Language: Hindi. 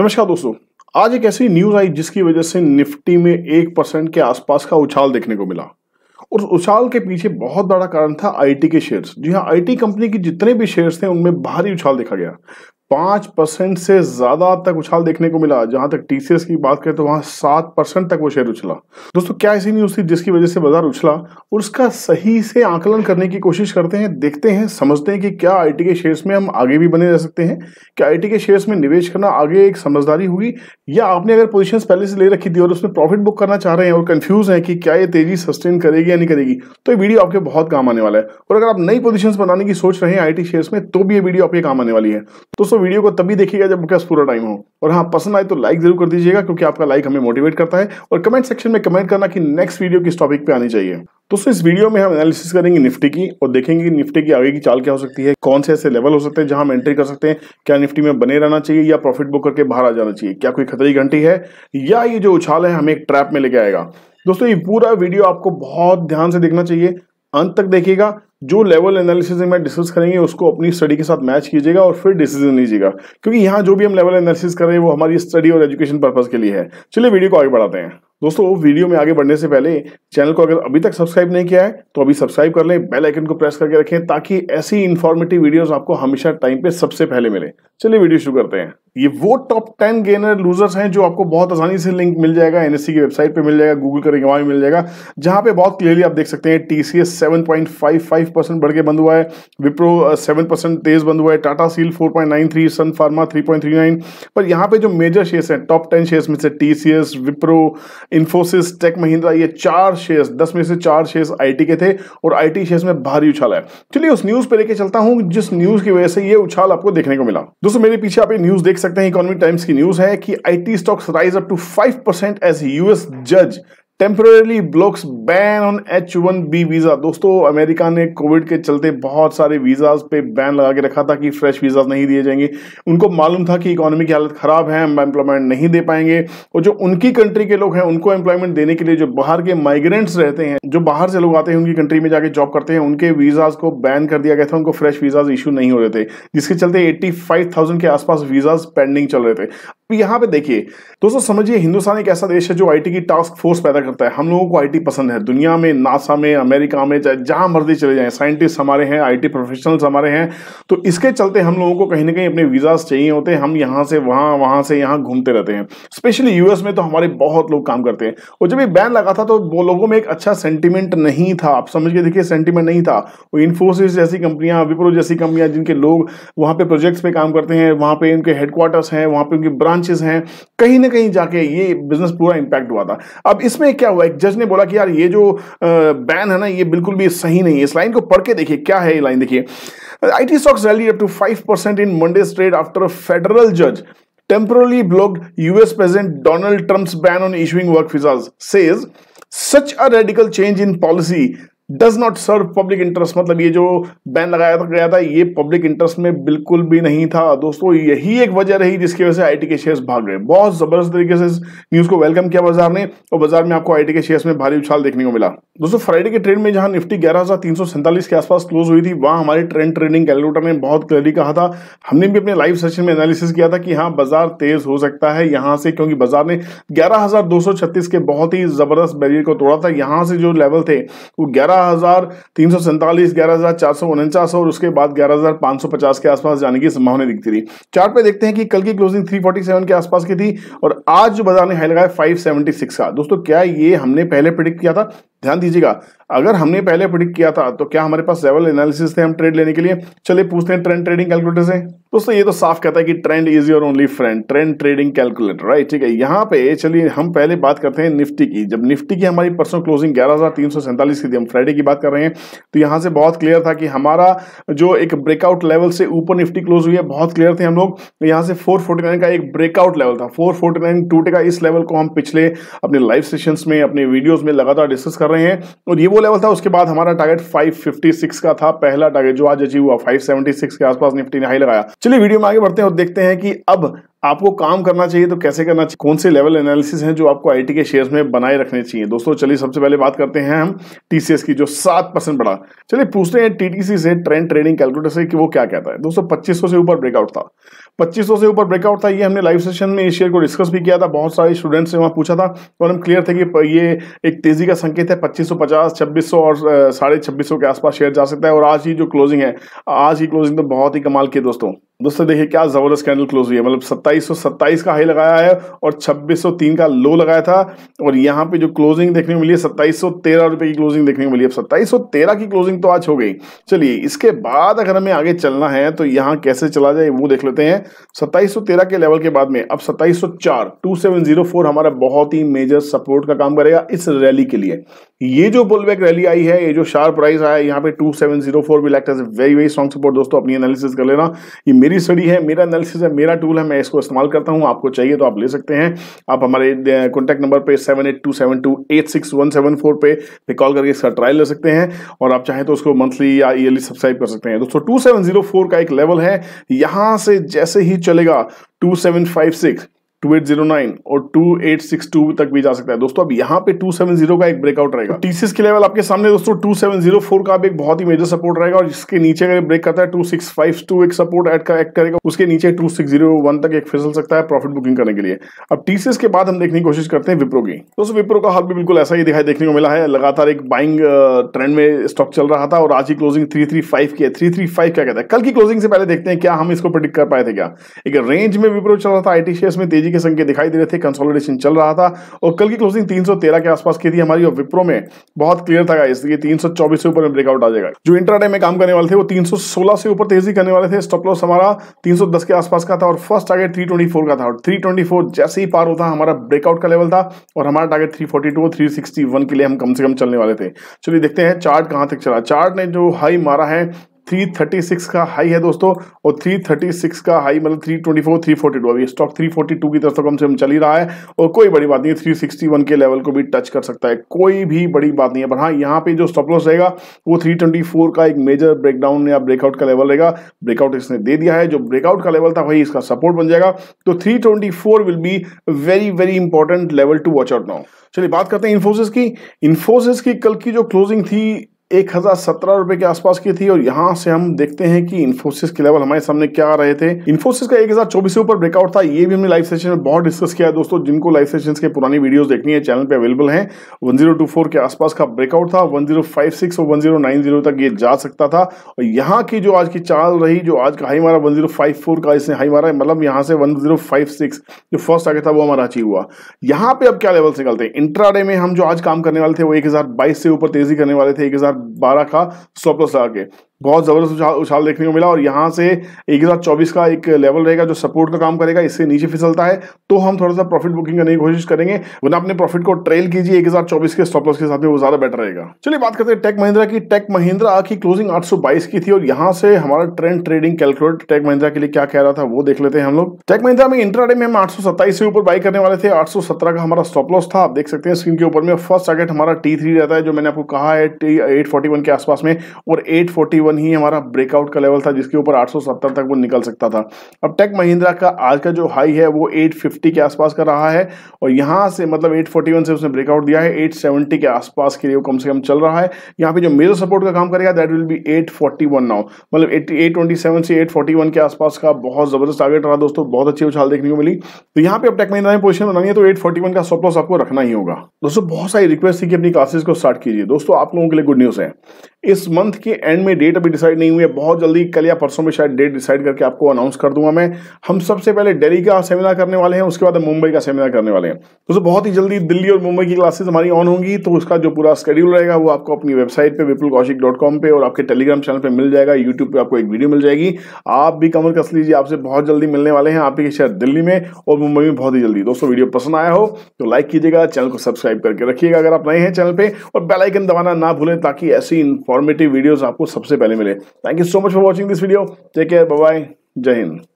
नमस्कार दोस्तों आज एक ऐसी न्यूज आई जिसकी वजह से निफ्टी में एक परसेंट के आसपास का उछाल देखने को मिला और उछाल के पीछे बहुत बड़ा कारण था आईटी के शेयर्स जी हाँ आईटी कंपनी के जितने भी शेयर्स थे उनमें भारी उछाल देखा गया पांच परसेंट से ज़्यादा तक उछाल देखने को मिला जहां तक टीसीएस की बात करें तो वहां सात परसेंट तक वो शेयर उछला दोस्तों क्या ऐसी न्यूज़ थी जिसकी वजह से बाजार उछला और उसका सही से आकलन करने की कोशिश करते हैं देखते हैं समझते हैं कि क्या आईटी के शेयर्स में हम आगे भी बने रह सकते हैं क्या आईटी के शेयर्स में निवेश करना आगे एक समझदारी होगी या आपने अगर पोजिशन पहले से ले रखी थी और उसमें प्रॉफिट बुक करना चाह रहे हैं और कन्फ्यूज़ है कि क्या ये तेज़ी सस्टेन करेगी या नहीं करेगी तो ये वीडियो आपके बहुत काम आने वाला है और अगर आप नई पोजिशन बनाने की सोच रहे हैं आई शेयर्स में तो भी ये वीडियो आपके काम आने वाली है दोस्तों दोस्तों वीडियो को तभी देखिएगा जब उनका पूरा टाइम हो और हाँ पसंद आए तो लाइक जरूर कर दीजिएगा क्योंकि आपका लाइक हमें मोटिवेट करता है और कमेंट सेक्शन में कमेंट करना कि नेक्स्ट वीडियो किस टॉपिक पे आनी चाहिए दोस्तों इस वीडियो में हम एनालिसिस करेंगे निफ्टी की और देखेंगे कि निफ्टी की आगे की चाल क्या हो सकती है कौन से ऐसे लेवल हो सकते हैं जहां हम एंट्री कर सकते हैं क्या निफ्टी में बने रहना चाहिए या प्रॉफिट बुक करके बाहर आ जाना चाहिए क्या कोई खतरी घंटी है या ये जो उछाल है हमें एक ट्रैप में लेके आएगा दोस्तों ये पूरा वीडियो आपको बहुत ध्यान से देखना चाहिए अंत तक देखिएगा जो लेवल एनालिसिस में डिस्कस करेंगे उसको अपनी स्टडी के साथ मैच कीजिएगा और फिर डिसीजन लीजिएगा क्योंकि यहाँ जो भी हम लेवल एनालिसिस कर रहे हैं वो हमारी स्टडी और एजुकेशन पर्पज के लिए है चलिए वीडियो को आगे बढ़ाते हैं दोस्तों वीडियो में आगे बढ़ने से पहले चैनल को अगर अभी तक सब्सक्राइब नहीं किया है तो अभी सब्सक्राइब कर लें बेल आइकन को प्रेस करके रखें ताकि ऐसी इन्फॉर्मेटिव वीडियोस आपको हमेशा टाइम पे सबसे पहले मिले चलिए वीडियो शुरू करते हैं ये वो टॉप टेन गेनर लूजर्स हैं जो आपको बहुत आसानी से लिंक मिल जाएगा एनएससी e की वेबसाइट पे मिल जाएगा गूगल करेंगे वहाँ मिल जाएगा जहां पे बहुत क्लियरली आप देख सकते हैं टीसीएस 7.55 परसेंट बढ़ के बंद हुआ है विप्रो 7 परसेंट तेज बंद हुआ है टाटा सील 4.93 सन फार्मा 3.39 पर यहाँ पे जो मेजर शेयर है टॉप टेन शेयर में से टी विप्रो इन्फोसिस टेक महिंद्रा ये चार शेयर दस में से चार शेयर आई टी के थे और आई टी में भारी उछाल है चलिए उस न्यूज़ पे लेके चलता हूँ जिस न्यूज़ की वजह से ये उछाल आपको देखने को मिला दोस्तों मेरे पीछे आप न्यूज़ देख सकते सकते हैं इकोनॉमिक टाइम्स की न्यूज है कि IT stocks rise up to 5% as US जज temporarily blocks ban on H one B visa दोस्तों अमेरिका ने कोविड के चलते बहुत सारे वीज़ाज पे बैन लगा के रखा था कि फ्रेश वीज़ाज नहीं दिए जाएंगे उनको मालूम था कि इकोनॉमी की हालत ख़राब है हम एम्प्लॉयमेंट नहीं दे पाएंगे और जो उनकी कंट्री के लोग हैं उनको एम्प्लॉयमेंट देने के लिए जो बाहर के माइग्रेंट्स रहते हैं जो बाहर से लोग आते हैं उनकी कंट्री में जाकर जॉब करते हैं उनके वीज़ाज को बैन कर दिया गया था उनको फ्रेश वीज़ाज इशू नहीं हो रहे थे जिसके चलते एट्टी के आसपास वीज़ाज पेंडिंग चल रहे थे तो यहाँ पे देखिए दोस्तों समझिए हिंदुस्तान एक ऐसा देश है जो आईटी की टास्क फोर्स पैदा करता है हम लोगों को आईटी पसंद है दुनिया में नासा में अमेरिका में चाहे जहां मर्जी चले जाएं साइंटिस्ट हमारे हैं आईटी प्रोफेशनल्स हमारे हैं तो इसके चलते हम लोगों को कहीं ना कहीं अपने वीज़ाज चाहिए होते हैं हम यहाँ से वहां वहां से यहाँ घूमते रहते हैं स्पेशली यूएस में तो हमारे बहुत लोग काम करते हैं और जब ये बैन लगा था तो वो लोगों में एक अच्छा सेंटिमेंट नहीं था आप समझ के देखिए सेंटिमेंट नहीं था वो इन्फोसिस जैसी कंपनियां विप्रो जैसी कंपनियां जिनके लोग वहां पे प्रोजेक्ट्स पे काम करते हैं वहां पे उनके हेडक्वार्टर्स हैं वहां पे उनकी ब्रांच ब्रांचेस हैं कहीं ना कहीं जाके ये बिजनेस पूरा इंपैक्ट हुआ था अब इसमें क्या हुआ एक जज ने बोला कि यार ये जो बैन है ना ये बिल्कुल भी सही नहीं है इस लाइन को पढ़ के देखिए क्या है ये लाइन देखिए I T stocks rally up to five percent in Monday trade after federal जज temporarily block US president Donald Trump's ban on issuing work visas says such a radical change in policy does not serve public interest मतलब ये जो बैन लगाया था गया था ये पब्लिक इंटरेस्ट में बिल्कुल भी नहीं था दोस्तों यही एक वजह रही जिसकी वजह से आईटी के शेयर्स भाग गए बहुत जबरदस्त तरीके से न्यूज को वेलकम किया बाजार ने और बाजार में आपको आईटी के शेयर्स में भारी उछाल देखने को मिला दोस्तों फ्राइडे के ट्रेड में जहां निफ्टी ग्यारह के आसपास क्लोज हुई थी वहां हमारे ट्रेंड ट्रेडिंग कैलकुलेटर ने बहुत क्लियरली कहा था हमने भी अपने लाइव सेशन में एनालिसिस किया था कि हाँ बाजार तेज हो सकता है यहाँ से क्योंकि बाजार ने ग्यारह के बहुत ही जबरदस्त बैरियर को तोड़ा था यहाँ से जो लेवल थे वो ग्यारह ग्यारह और उसके बाद ग्यारह के आसपास जाने की संभावना दिखती रही चार्ट पे देखते हैं कि कल की क्लोजिंग थ्री के आसपास की थी और आज जो बाजार ने हाई लगाया फाइव का दोस्तों क्या ये हमने पहले प्रिडिक्ट किया था ध्यान दीजिएगा अगर हमने पहले प्रिडिक्ट किया था तो क्या हमारे पास सेवल एनालिसिस थे हम ट्रेड लेने के लिए चलिए पूछते हैं ट्रेंड ट्रेडिंग कैलकुलेटर से दोस्तों ये तो साफ कहता है कि trend is your only friend trend trading calculator right ठीक है यहाँ पे चलिए हम पहले बात करते हैं निफ्टी की जब निफ्टी की हमारी परसों क्लोजिंग ग्यारह की थी हम फ्राइडे की बात कर रहे हैं तो यहाँ से बहुत क्लियर था कि हमारा जो एक ब्रेकआउट लेवल से ऊपर निफ्टी क्लोज हुई है बहुत क्लियर थे हम लोग यहाँ से फोर का एक ब्रेकआउट लेवल था फोर टूटे का इस लेवल को हम पिछले अपने लाइव सेशन में अपने वीडियोज में लगातार डिस्कस कर कर रहे हैं और ये वो लेवल था उसके बाद हमारा टारगेट 556 का था पहला टारगेट जो आज अचीव हुआ 576 के आसपास निफ्टी ने हाई लगाया चलिए वीडियो में आगे बढ़ते हैं और देखते हैं कि अब आपको काम करना चाहिए तो कैसे करना चाहिए कौन से लेवल एनालिसिस हैं जो आपको आईटी के शेयर्स में बनाए रखने चाहिए दोस्तों चलिए सबसे पहले बात करते हैं हम टीसीएस की जो सात परसेंट बढ़ा चलिए पूछते हैं टीटीसी से ट्रेंड ट्रेडिंग कैलकुलेटर से कि वो क्या कहता है दोस्तों 2500 से ऊपर ब्रेकआउट था पच्चीसों से ऊपर ब्रेकआउट था ये हमने लाइव सेशन में इस शेयर को डिस्कस भी किया था बहुत सारे स्टूडेंट्स ने वहाँ पूछा था और हम क्लियर थे कि ये एक तेजी का संकेत है 2550, 2600 और साढ़े छब्बीस के आसपास शेयर जा सकता है और आज ही जो क्लोजिंग है आज की क्लोजिंग तो बहुत ही कमाल की दोस्तों दोस्तों देखिए क्या जबरदस्त कैंडल क्लोज हुई है मतलब 2727 का हाई लगाया है और 2603 का लो लगाया था और यहाँ पे जो क्लोजिंग देखने को मिली है सत्ताईस रुपए की क्लोजिंग देखने को मिली है अब 2713 की क्लोजिंग तो आज हो गई चलिए इसके बाद अगर हमें आगे चलना है तो यहाँ कैसे चला जाए वो देख लेते हैं सत्ताईस के लेवल के बाद में अब सत्ताईस सौ हमारा बहुत ही मेजर सपोर्ट का काम करेगा इस रैली के लिए ये जो पुलबैक रैली आई है ये जो शार्प प्राइस आया यहाँ पे फोर भी लैक्ट वेरी वेरी स्ट्रॉन्ग सपोर्ट दोस्तों अपनी एनालिसिस कर लेना ये मेरी स्टडी है मेरा एनालिसिस है मेरा टूल है मैं इसको इस्तेमाल करता हूँ आपको चाहिए तो आप ले सकते हैं आप हमारे कॉन्टैक्ट नंबर पर seven eight two seven two eight six one seven four पे पे कॉल करके इसका ट्रायल ले सकते हैं और आप चाहें तो उसको मंथली या ईयरली सब्सक्राइब कर सकते हैं दोस्तों टू सेवन जीरो फोर का एक लेवल है यहाँ से जैसे ही चलेगा टू सेवन फाइव सिक्स 2809 और 2862 तक भी जा सकता है दोस्तों अब यहाँ पे 270 का एक ब्रेकआउट रहेगा टीसीएस के लेवल आपके सामने दोस्तों 2704 का भी एक बहुत ही मेजर सपोर्ट रहेगा और इसके नीचे अगर ब्रेक करता है 2652 एक सपोर्ट एड का एक्ट करेगा उसके नीचे 2601 तक एक फिसल सकता है प्रॉफिट बुकिंग करने के लिए अब टीसीएस के बाद हम देखने की कोशिश करते हैं विप्रो की दोस्तों विप्रो का हाल भी बिल्कुल ऐसा ही दिखाई देखने को मिला है लगातार एक बाइंग ट्रेंड में स्टॉक चल रहा था और आज की क्लोजिंग थ्री थ्री फाइव की है थ्री थ्री फाइव क्या कहता है कल की क्लोजिंग से पहले देखते हैं क्या हम इसको प्रिडिक्ट कर पाए थे क्या एक रेंज में विप्रो चल रहा था आईटी शेयर में तेजी तेजी के संकेत दिखाई दे रहे थे कंसोलिडेशन चल रहा था और कल की क्लोजिंग 313 के आसपास की थी हमारी और विप्रो में बहुत क्लियर था इसलिए 324 से ऊपर ब्रेकआउट आ जाएगा जो इंटरडे में काम करने वाले थे वो 316 से ऊपर तेजी करने वाले थे स्टॉप लॉस हमारा 310 के आसपास का था और फर्स्ट टारगेट 324 का था और 324 जैसे ही पार होता हमारा ब्रेकआउट का लेवल था और हमारा टारगेट 342 और 361 के लिए हम कम से कम चलने वाले थे चलिए देखते हैं चार्ट कहां तक चला चार्ट ने जो हाई मारा है 336 का हाई है दोस्तों और 336 का हाई मतलब 324 342 अभी स्टॉक 342 की तरफ से कम से कम चल ही रहा है और कोई बड़ी बात नहीं है 361 के लेवल को भी टच कर सकता है कोई भी बड़ी बात नहीं है पर हाँ यहाँ पे जो स्टॉप लॉस रहेगा वो 324 का एक मेजर ब्रेकडाउन या ब्रेकआउट का लेवल रहेगा ब्रेकआउट इसने दे दिया है जो ब्रेकआउट का लेवल था वही इसका सपोर्ट बन जाएगा तो three will be very very important level to watch out now चलिए बात करते हैं इन्फोसिस की इन्फोसिस की कल की जो क्लोजिंग थी एक हज़ार सत्रह रुपए के आसपास की थी और यहाँ से हम देखते हैं कि इन्फोसिस के लेवल हमारे सामने क्या आ रहे थे इन्फोसिस का एक हज़ार चौबीस से ऊपर ब्रेकआउट था ये भी हमने लाइव सेशन में बहुत डिस्कस किया दोस्तों जिनको लाइव सेशन के पुरानी वीडियोस देखनी है चैनल पे अवेलेबल टू फोर के आसपास का ब्रेकआउट था वन और जीरो तक ये जा सकता था और यहाँ की जो आज की चाल रही जो आज का हाई मारा वन का इसने हाई मारा है मतलब यहाँ से वन जो फर्स्ट आगे था वो हमारा अचीव हुआ यहाँ पे अब क्या लेवल से निकलते हैं इंट्राडे में हम जो आज काम करने वाले थे वो एक से ऊपर तेजी करने वाले थे एक बारह का सौ प्लस आगे बहुत ज़बरदस्त उछाल देखने को मिला और यहाँ से एक हज़ार चौबीस का एक लेवल रहेगा जो सपोर्ट का काम करेगा इससे नीचे फिसलता है तो हम थोड़ा सा प्रॉफिट बुकिंग करने की कोशिश करेंगे वरना अपने प्रॉफिट को ट्रेल कीजिए एक हज़ार चौबीस के स्टॉप लॉस के साथ में वो ज़्यादा बेटर रहेगा चलिए बात करते हैं टेक महिंद्रा की टेक महिंद्रा की क्लोजिंग आठ सौ बाईस की थी और यहाँ से हमारा trend trading calculate Tech Mahindra के लिए क्या कह रहा था वो देख लेते हैं हम लोग टेक महिंद्रा में इंटरडे में हम आठ सौ सत्ताईस से ऊपर बाई करने वाले थे आठ सौ सत्रह का हमारा स्टॉप लॉस था आप देख सकते हैं स्क्रीन के ऊपर में फर्स्ट टारगेट हमारा टी थ्री रहता है जो मैंने आपको कहा है एट के आसपास में और एट वन ही हमारा ब्रेकआउट का लेवल था जिसके ऊपर 870 तक वो निकल सकता था अब टेक महिंद्रा का आज का जो हाई है वो 850 के आसपास का रहा है और यहाँ से मतलब 841 से उसने ब्रेकआउट दिया है 870 के आसपास के लिए वो कम से कम चल रहा है यहाँ पे जो मेजर सपोर्ट का काम करेगा दैट विल बी 841 नाउ मतलब 827 से एट के आसपास का बहुत ज़बरदस्त टारगेट रहा दोस्तों बहुत अच्छी उछाल देखने को मिली तो यहाँ पे अब टेक महिंद्रा में पोजिशन बनानी है तो एट का स्टॉप लॉस आपको रखना ही होगा दोस्तों बहुत सारी रिक्वेस्ट थी कि अपनी क्लासेस को स्टार्ट कीजिए दोस्तों आप लोगों के लिए गुड न्यूज़ है इस मंथ के एंड में डेट अभी डिसाइड नहीं हुई है बहुत जल्दी कल या परसों में शायद डेट डिसाइड करके आपको अनाउंस कर दूंगा मैं हम सबसे पहले दिल्ली का सेमिनार करने वाले हैं उसके बाद मुंबई का सेमिनार करने वाले हैं दोस्तों बहुत ही जल्दी दिल्ली और मुंबई की क्लासेस हमारी ऑन होंगी तो उसका जो पूरा स्कड्यूल रहेगा वो आपको अपनी वेबसाइट पर विपुल कौशिक डॉट कॉम पे और आपके टेलीग्राम चैनल पर मिल जाएगा यूट्यूब पर आपको एक वीडियो मिल जाएगी आप भी कमर कस लीजिए आपसे बहुत जल्दी मिलने वाले हैं आपके शायद दिल्ली में और मुंबई में बहुत ही जल्दी दोस्तों वीडियो पसंद आया हो तो लाइक कीजिएगा चैनल को सब्सक्राइब करके रखिएगा अगर आप नए हैं चैनल पर और बेलाइकन दबाना ना भूलें ताकि ऐसी इन्फॉर्मेटिव वीडियोज आपको सबसे पहले पहले मिले thank you so much for watching this video take care bye जय हिंद